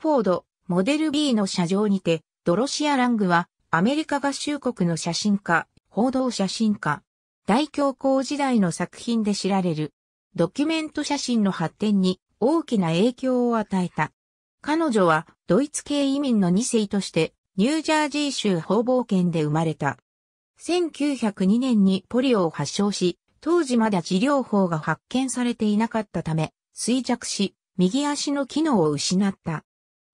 フォード、モデル B の車上にて、ドロシア・ラングは、アメリカ合衆国の写真家、報道写真家、大恐慌時代の作品で知られる、ドキュメント写真の発展に大きな影響を与えた。彼女はドイツ系移民の2世としてニュージャージー州方々県で生まれた。1902年にポリオを発症し、当時まだ治療法が発見されていなかったため、衰弱し、右足の機能を失った。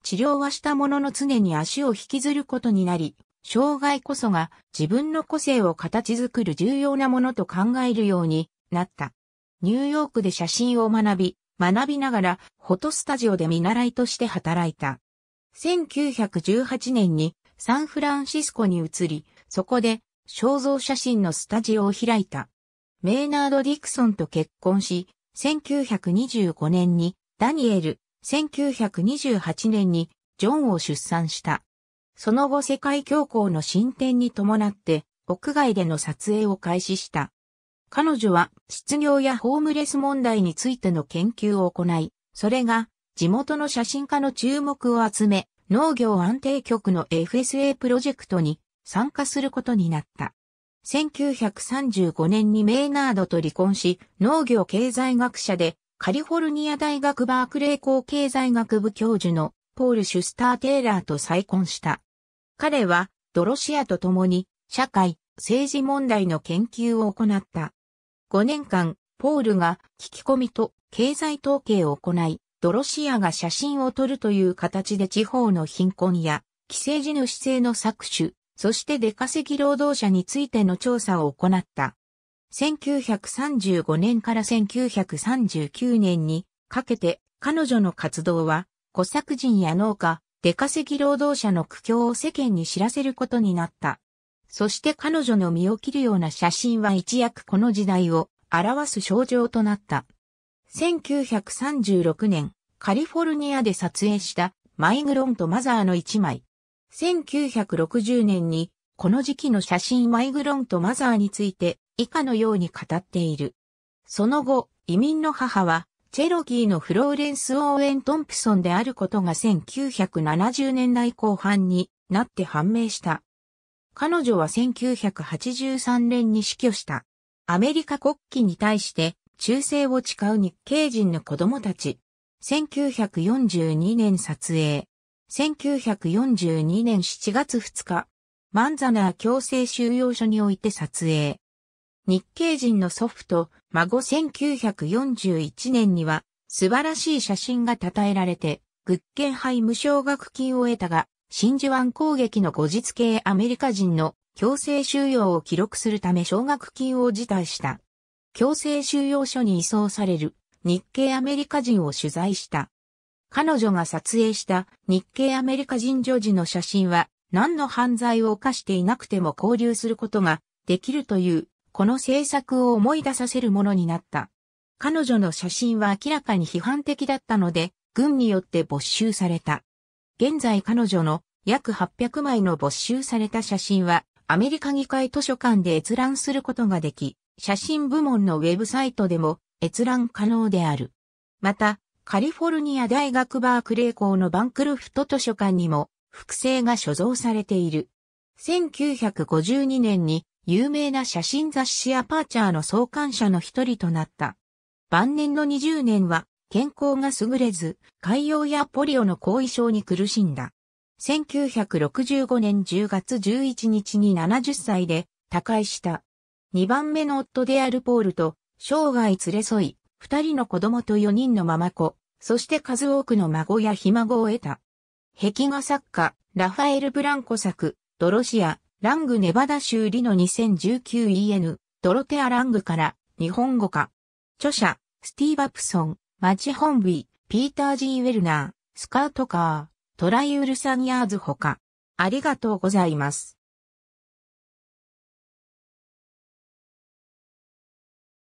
治療はしたものの常に足を引きずることになり、障害こそが自分の個性を形作る重要なものと考えるようになった。ニューヨークで写真を学び、学びながらフォトスタジオで見習いとして働いた。1918年にサンフランシスコに移り、そこで肖像写真のスタジオを開いた。メイナード・ディクソンと結婚し、1925年にダニエル・1928年にジョンを出産した。その後世界恐慌の進展に伴って屋外での撮影を開始した。彼女は失業やホームレス問題についての研究を行い、それが地元の写真家の注目を集め、農業安定局の FSA プロジェクトに参加することになった。1935年にメイナードと離婚し、農業経済学者でカリフォルニア大学バークレー校経済学部教授のポール・シュスター・テイラーと再婚した。彼はドロシアと共に社会、政治問題の研究を行った。5年間、ポールが聞き込みと経済統計を行い、ドロシアが写真を撮るという形で地方の貧困や、既成地主制の搾取、そして出稼ぎ労働者についての調査を行った。1935年から1939年にかけて彼女の活動は、小作人や農家、出稼ぎ労働者の苦境を世間に知らせることになった。そして彼女の身を切るような写真は一躍この時代を表す象徴となった。1936年、カリフォルニアで撮影したマイグロンとマザーの一枚。1960年にこの時期の写真マイグロンとマザーについて以下のように語っている。その後、移民の母は、チェロギーのフローレンス・オーエン・トンプソンであることが1970年代後半になって判明した。彼女は1983年に死去した。アメリカ国旗に対して忠誠を誓う日系人の子供たち。1942年撮影。1942年7月2日、マンザナー強制収容所において撮影。日系人の祖父と孫1941年には素晴らしい写真が称えられて、グッケンハイ無奨学金を得たが、真珠湾攻撃の後日系アメリカ人の強制収容を記録するため奨学金を辞退した。強制収容所に移送される日系アメリカ人を取材した。彼女が撮影した日系アメリカ人女児の写真は何の犯罪を犯していなくても交流することができるというこの政策を思い出させるものになった。彼女の写真は明らかに批判的だったので、軍によって没収された。現在彼女の約800枚の没収された写真は、アメリカ議会図書館で閲覧することができ、写真部門のウェブサイトでも閲覧可能である。また、カリフォルニア大学バークレー校のバンクルフト図書館にも複製が所蔵されている。1952年に有名な写真雑誌アパーチャーの創刊者の一人となった。晩年の20年は健康が優れず、海洋やポリオの後遺症に苦しんだ。1965年10月11日に70歳で他界した。2番目の夫であるポールと生涯連れ添い、二人の子供と四人のママ子、そして数多くの孫やひ孫を得た。壁画作家、ラファエル・ブランコ作、ドロシア、ラングネバダ州リの 2019EN、ドロテア・ラングから、日本語化。著者、スティーバプソン、マジ・ホンビー、ピーター・ジー・ウェルナー、スカートカー、トライ・ウルサニアーズほか。ありがとうございます。